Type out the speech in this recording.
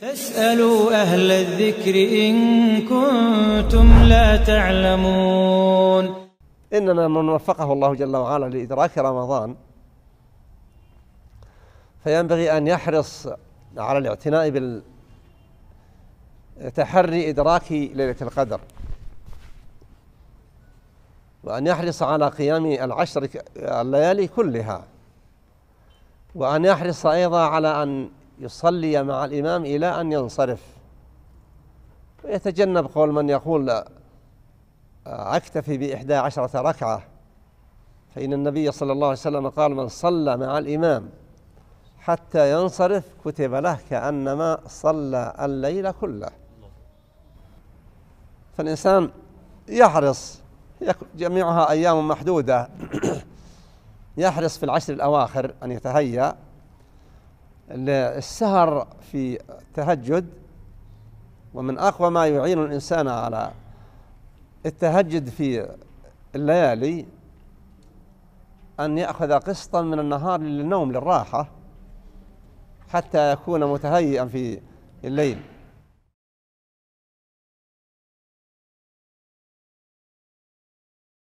فاسألوا أهل الذكر إن كنتم لا تعلمون إننا من وفقه الله جل وعلا لإدراك رمضان فينبغي أن يحرص على الاعتناء بال تحري إدراك ليلة القدر وأن يحرص على قيام العشر الليالي كلها وأن يحرص أيضا على أن يصلي مع الإمام إلى أن ينصرف ويتجنب قول من يقول أكتفي بإحدى عشرة ركعة فإن النبي صلى الله عليه وسلم قال من صلى مع الإمام حتى ينصرف كتب له كأنما صلى الليل كله فالإنسان يحرص جميعها أيام محدودة يحرص في العشر الأواخر أن يتهيأ السهر في التهجد ومن أقوى ما يعين الإنسان على التهجد في الليالي أن يأخذ قسطا من النهار للنوم للراحة حتى يكون متهيئا في الليل